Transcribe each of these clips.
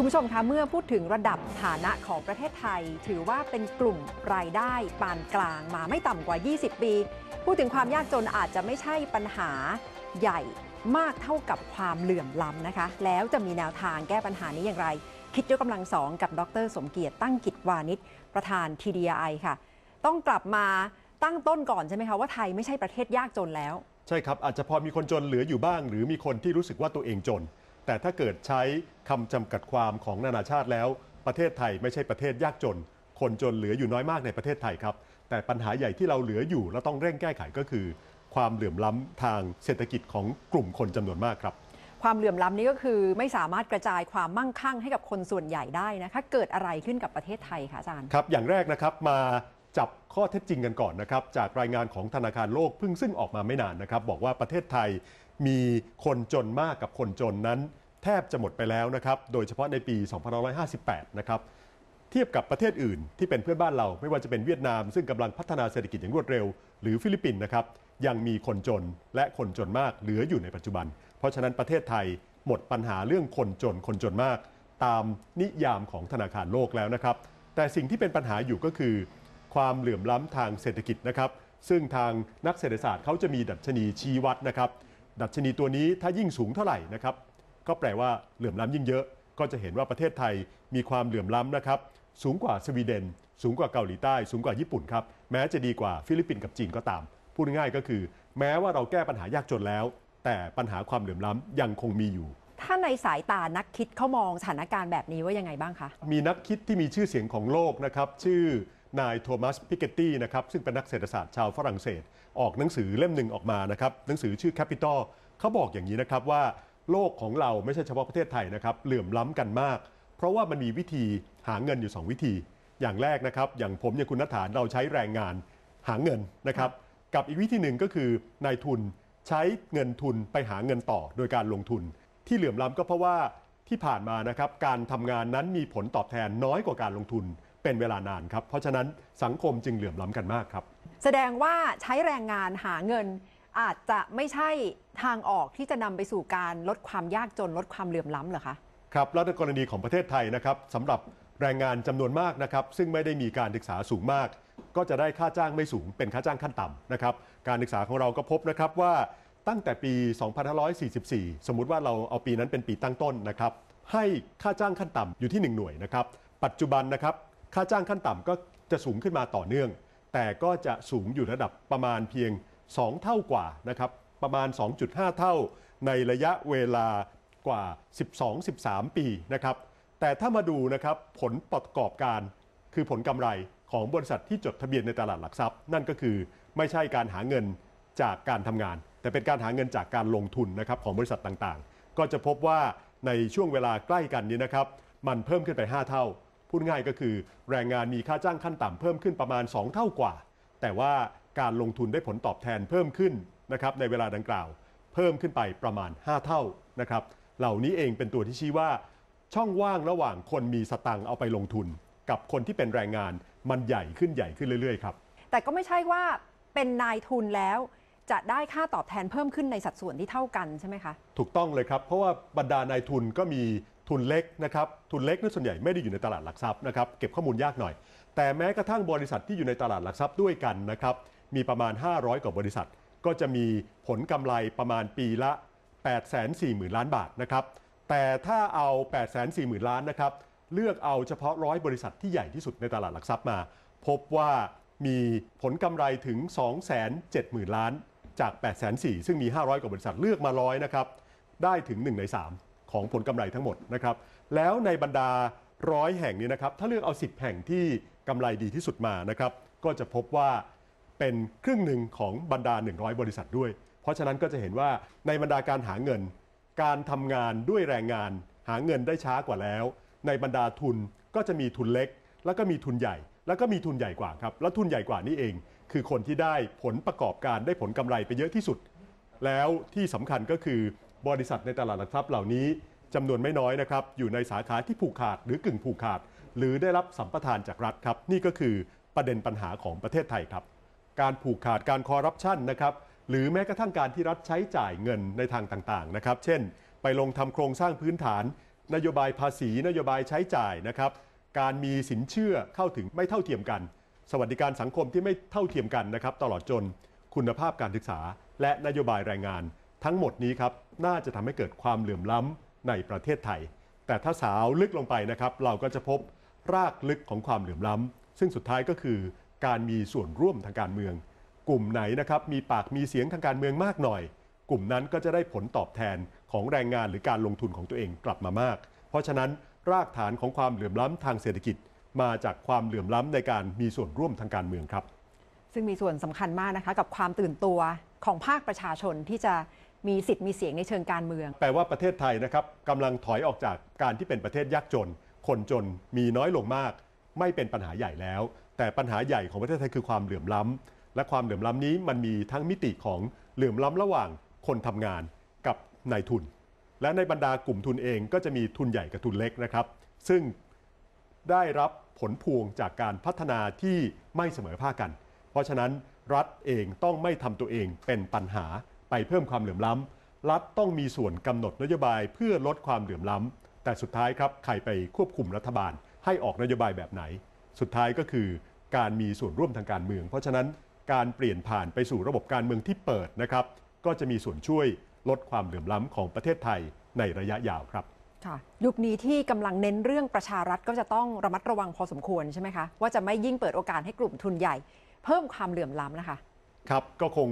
คุณผู้ชมคะเมื่อพูดถึงระดับฐานะของประเทศไทย ถือว่าเป็นกลุ่มรายได้ปานกลางมาไม่ต่ำกว่า 20 ปี พูดถึงความยากจนอาจจะไม่ใช่ปัญหาใหญ่มากเท่ากับความเหลื่อมล้ำนะคะ แล้วจะมีแนวทางแก้ปัญหานี้อย่างไร คิดยกกำลังสองกับดร สมเกียรติ ตั้งกิจวานิชประธาน TDI ค่ะ ต้องกลับมาตั้งต้นก่อนใช่ไหมคะว่าไทยไม่ใช่ประเทศยากจนแล้ว ใช่ครับ อาจจะพอมีคนจนเหลืออยู่บ้าง หรือมีคนที่รู้สึกว่าตัวเองจนแต่ถ้าเกิดใช้คำจำกัดความของนานาชาติแล้ว ประเทศไทยไม่ใช่ประเทศยากจน คนจนเหลืออยู่น้อยมากในประเทศไทยครับ แต่ปัญหาใหญ่ที่เราเหลืออยู่และต้องเร่งแก้ไขก็คือ ความเหลื่อมล้ำทางเศรษฐกิจของกลุ่มคนจำนวนมากครับ ความเหลื่อมล้ำนี้ก็คือไม่สามารถกระจายความมั่งคั่งให้กับคนส่วนใหญ่ได้นะคะเกิดอะไรขึ้นกับประเทศไทยคะอาจารย์ครับอย่างแรกนะครับมาจับข้อเท็จจริงกันก่อนนะครับจากรายงานของธนาคารโลกเพิ่งซึ่งออกมาไม่นานนะครับบอกว่าประเทศไทยมีคนจนมากกับคนจนนั้น แทบจะหมดไปแล้วนะครับ โดยเฉพาะในปี 2558 นะครับ เทียบกับประเทศอื่น ที่เป็นเพื่อนบ้านเรา ไม่ว่าจะเป็นเวียดนาม ซึ่งกำลังพัฒนาเศรษฐกิจอย่างรวดเร็วหรือฟิลิปปินส์นะครับ ยังมีคนจนและคนจนมาก เหลืออยู่ในปัจจุบัน เพราะฉะนั้นประเทศไทยหมดปัญหาเรื่องคนจนคนจนมาก ตามนิยามของธนาคารโลกแล้วนะครับ แต่สิ่งที่เป็นปัญหาอยู่ก็คือ ความเหลื่อมล้ำทางเศรษฐกิจนะครับ ซึ่งทางนักเศรษฐศาสตร์เขาจะมีดัชนีชี้วัดนะครับดัชนีตัวนี้ถ้ายิ่งสูงเท่าไหร่นะครับ ก็แปลว่าเหลื่อมล้ำยิ่งเยอะ ก็จะเห็นว่าประเทศไทยมีความเหลื่อมล้ำนะครับ สูงกว่าสวีเดน สูงกว่าเกาหลีใต้ สูงกว่าญี่ปุ่นครับแม้จะดีกว่าฟิลิปปินส์กับจีนก็ตาม พูดง่ายก็คือแม้ว่าเราแก้ปัญหายากจนแล้ว แต่ปัญหาความเหลื่อมล้ำยังคงมีอยู่ ถ้าในสายตานักคิดเขามองสถานการณ์แบบนี้ว่ายังไงบ้างคะมีนักคิดที่มีชื่อเสียงของโลกนะครับชื่อนายโทมัสพิเกตตี้นะครับ ซึ่งเป็นนักเศรษฐศาสตร์ชาวฝรั่งเศส ออกหนังสือเล่มหนึ่งออกมานะครับหนังสือชื่อ Capital เขาบอกอย่างนี้นะครับว่า โลกของเราไม่ใช่เฉพาะประเทศไทยนะครับ เหลื่อมล้ำกันมาก เพราะว่ามันมีวิธีหาเงินอยู่ 2 วิธี อย่างแรกนะครับ อย่างผมอย่างคุณนัฐานเราใช้แรงงานหาเงินนะครับกับอีกวิธีหนึ่งก็คือนายทุนใช้เงินทุนไปหาเงินต่อ โดยการลงทุน ที่เหลื่อมล้ำก็เพราะว่าที่ผ่านมานะครับการทำงานนั้นมีผลตอบแทนน้อยกว่าการลงทุนเป็นเวลานานครับ เพราะฉะนั้นสังคมจึงเหลื่อมล้ำกันมากครับ แสดงว่าใช้แรงงานหาเงิน อาจจะไม่ใช่ทางออกที่จะนำไปสู่การลดความยากจนลดความเหลื่อมล้ำเหรอคะ ครับแล้วในกรณีของประเทศไทยนะครับสำหรับแรงงานจำนวนมากนะครับ ซึ่งไม่ได้มีการศึกษาสูงมาก ก็จะได้ค่าจ้างไม่สูงเป็นค่าจ้างขั้นต่ำนะครับ การศึกษาของเราก็พบนะครับว่าตั้งแต่ปี2544สมมุติว่าเราเอาปีนั้นเป็นปีตั้งต้นนะครับ ให้ค่าจ้างขั้นต่ำอยู่ที่ 1 หน่วยนะครับ ปัจจุบันนะครับค่าจ้างขั้นต่ำก็จะสูงขึ้นมาต่อเนื่อง แต่ก็จะสูงอยู่ระดับประมาณเพียง 2 เท่ากว่านะครับ ประมาณ 2.5 เท่า ในระยะเวลากว่า12-13 ปีนะครับ แต่ถ้ามาดูนะครับผลประกอบการคือผลกำไรของบริษัทที่จดทะเบียนในตลาดหลักทรัพย์นั่นก็คือไม่ใช่การหาเงินจากการทำงาน แต่เป็นการหาเงินจากการลงทุนนะครับของบริษัทต่างๆ ก็จะพบว่าในช่วงเวลาใกล้กันนี้นะครับมันเพิ่มขึ้นไป 5 เท่าพูดง่ายก็คือแรงงานมีค่าจ้างขั้นต่ำเพิ่มขึ้นประมาณ 2 เท่ากว่า แต่ว่าการลงทุนได้ผลตอบแทนเพิ่มขึ้นนะครับในเวลาดังกล่าวเพิ่มขึ้นไปประมาณ 5 เท่านะครับเหล่านี้เองเป็นตัวที่ชี้ว่าช่องว่างระหว่างคนมีสตังค์เอาไปลงทุน กับคนที่เป็นแรงงานมันใหญ่ขึ้นใหญ่ขึ้นเรื่อย ๆ ครับ แต่ก็ไม่ใช่ว่าเป็นนายทุนแล้ว จะได้ค่าตอบแทนเพิ่มขึ้นในสัดส่วนที่เท่ากันใช่ไหมคะถูกต้องเลยครับเพราะว่าบรรดานายทุนก็มีทุนเล็กนะครับ ทุนเล็กนี่ส่วนใหญ่ไม่ได้อยู่ในตลาดหลักทรัพย์นะครับ เก็บข้อมูลยากหน่อย แต่แม้กระทั่งบริษัทที่อยู่ในตลาดหลักทรัพย์ด้วยกันนะครับ มีประมาณ 500 กว่าบริษัท ก็จะมีผลกำไรประมาณปีละ 840,000 ล้านบาทนะครับ แต่ถ้าเอา 840,000 ล้านนะครับ เลือกเอาเฉพาะร้อยบริษัทที่ใหญ่ที่สุดในตลาดหลักทรัพย์มา พบว่ามีผลกำไรถึง270,000 ล้านจาก 840,000 ซึ่งมี 500 กว่าบริษัทเลือกมาร้อยนะครับ ได้ถึง1ใน3ของผลกำไรทั้งหมดนะครับ แล้วในบรรดาร้อยแห่งนี้นะครับ ถ้าเลือกเอา10แห่งที่กำไรดีที่สุดมานะครับ ก็จะพบว่าเป็นครึ่งหนึ่งของบรรดา 100 บริษัทด้วย เพราะฉะนั้นก็จะเห็นว่าในบรรดาการหาเงิน การทำงานด้วยแรงงานหาเงินได้ช้ากว่าแล้ว ในบรรดาทุนก็จะมีทุนเล็ก แล้วก็มีทุนใหญ่ แล้วก็มีทุนใหญ่กว่าครับ แล้วทุนใหญ่กว่านี่เอง คือคนที่ได้ผลประกอบการได้ผลกำไรไปเยอะที่สุด แล้วที่สำคัญก็คือบริษัทในตลาดหลักทรัพย์เหล่านี้จำนวนไม่น้อยนะครับ อยู่ในสาขาที่ผูกขาดหรือกึ่งผูกขาด หรือได้รับสัมปทานจากรัฐครับ นี่ก็คือประเด็นปัญหาของประเทศไทยครับ การผูกขาดการคอร์รัปชันนะครับหรือแม้กระทั่งการที่รัฐใช้จ่ายเงินในทางต่างๆนะครับ เช่น ไปลงทำโครงสร้างพื้นฐาน นโยบายภาษีนโยบายใช้จ่ายนะครับ การมีสินเชื่อเข้าถึงไม่เท่าเทียมกัน สวัสดิการสังคมที่ไม่เท่าเทียมกันนะครับ ตลอดจนคุณภาพการศึกษา และนโยบายแรงงานทั้งหมดนี้ครับน่าจะทำให้เกิดความเหลื่อมล้ำในประเทศไทย แต่ถ้าสาวลึกลงไปนะครับ เราก็จะพบรากลึกของความเหลื่อมล้ำ ซึ่งสุดท้ายก็คือการมีส่วนร่วมทางการเมือง กลุ่มไหนนะครับมีปากมีเสียงทางการเมืองมากหน่อย กลุ่มนั้นก็จะได้ผลตอบแทนของแรงงานหรือการลงทุนของตัวเองกลับมามาก เพราะฉะนั้นรากฐานของความเหลื่อมล้ำทางเศรษฐกิจ มาจากความเหลื่อมล้ำในการมีส่วนร่วมทางการเมืองครับ ซึ่งมีส่วนสำคัญมากนะคะกับความตื่นตัวของภาคประชาชนที่จะมีสิทธิ์มีเสียงในเชิงการเมืองแปลว่าประเทศไทยนะครับกำลังถอยออกจากการที่เป็นประเทศยากจน คนจนมีน้อยลงมาก ไม่เป็นปัญหาใหญ่แล้ว แต่ปัญหาใหญ่ของประเทศไทยคือความเหลื่อมล้ำ และความเหลื่อมล้านี้มันมีทั้งมิติของเหลื่อมล้ำระหว่างคนทำงานกับนายทุน และในบรรดากลุ่มทุนเองก็จะมีทุนใหญ่กับทุนเล็กนะครับซึ่งได้รับผลพวงจากการพัฒนาที่ไม่เสมอภาคกัน เพราะฉะนั้นรัฐเองต้องไม่ทำตัวเองเป็นปัญหาไปเพิ่มความเหลื่อมล้ำ รัฐต้องมีส่วนกำหนดนโยบายเพื่อลดความเหลื่อมล้ำ แต่สุดท้ายครับใครไปควบคุมรัฐบาล ให้ออกนโยบายแบบไหน สุดท้ายก็คือการมีส่วนร่วมทางการเมือง เพราะฉะนั้นการเปลี่ยนผ่านไปสู่ระบบการเมืองที่เปิดนะครับ ก็จะมีส่วนช่วยลดความเหลื่อมล้ำของประเทศไทยในระยะยาวครับยุคนี้ที่กำลังเน้นเรื่องประชารัฐก็จะต้องระมัดระวังพอสมควรใช่ไหมคะว่าจะไม่ยิ่งเปิดโอกาสให้กลุ่มทุนใหญ่ เพิ่มความเหลื่อมล้ำนะคะครับก็คง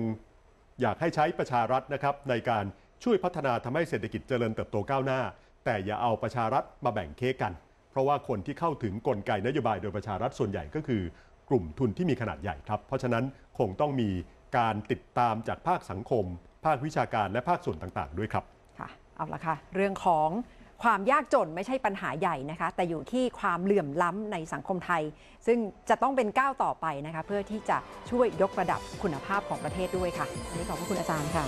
อยากให้ใช้ประชารัฐนะครับในการช่วยพัฒนาทำให้เศรษฐกิจเจริญเติบโตก้าวหน้า แต่อย่าเอาประชารัฐมาแบ่งเค้กกัน เพราะว่าคนที่เข้าถึงกลไกนโยบาย โดยประชารัฐส่วนใหญ่ก็คือ กลุ่มทุนที่มีขนาดใหญ่ครับ เพราะฉะนั้นคงต้องมีการติดตามจากภาคสังคม ภาควิชาการและภาคส่วนต่าง ๆ ด้วยครับค่ะเอาละค่ะเรื่องของความยากจนไม่ใช่ปัญหาใหญ่นะคะ แต่อยู่ที่ความเหลื่อมล้ำในสังคมไทย ซึ่งจะต้องเป็นก้าวต่อไปนะคะ เพื่อที่จะช่วยยกระดับคุณภาพของประเทศด้วยค่ะวันนี้ขอบคุณอาจารย์ค่ะ